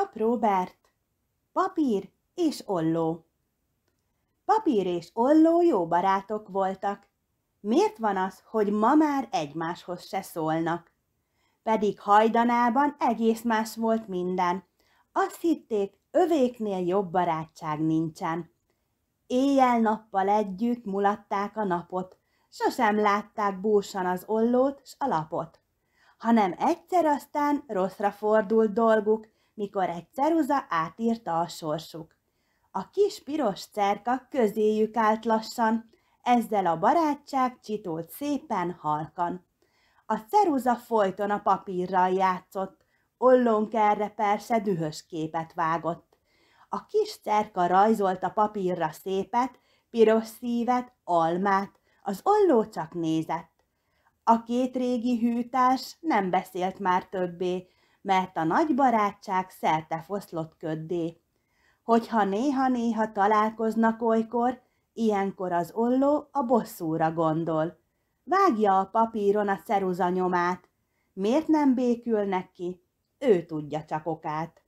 Pap Robert, papír és olló. Papír és olló jó barátok voltak. Miért van az, hogy ma már egymáshoz se szólnak? Pedig hajdanában egész más volt minden. Azt hitték, övéknél jobb barátság nincsen. Éjjel-nappal együtt mulatták a napot, sosem látták búsan az ollót s a lapot, hanem egyszer aztán rosszra fordult dolguk, mikor egy ceruza átírta a sorsuk. A kis piros cerka közéjük állt lassan, ezzel a barátság csitolt szépen halkan. A ceruza folyton a papírral játszott, erre persze dühös képet vágott. A kis cerka rajzolt a papírra szépet, piros szívet, almát, az olló csak nézett. A két régi hűtás nem beszélt már többé, mert a nagy barátság szerte foszlott köddé. Hogyha néha-néha találkoznak olykor, ilyenkor az olló a bosszúra gondol. Vágja a papíron a ceruzanyomát. nyomát. Miért nem békülnek ki? Ő tudja csak okát.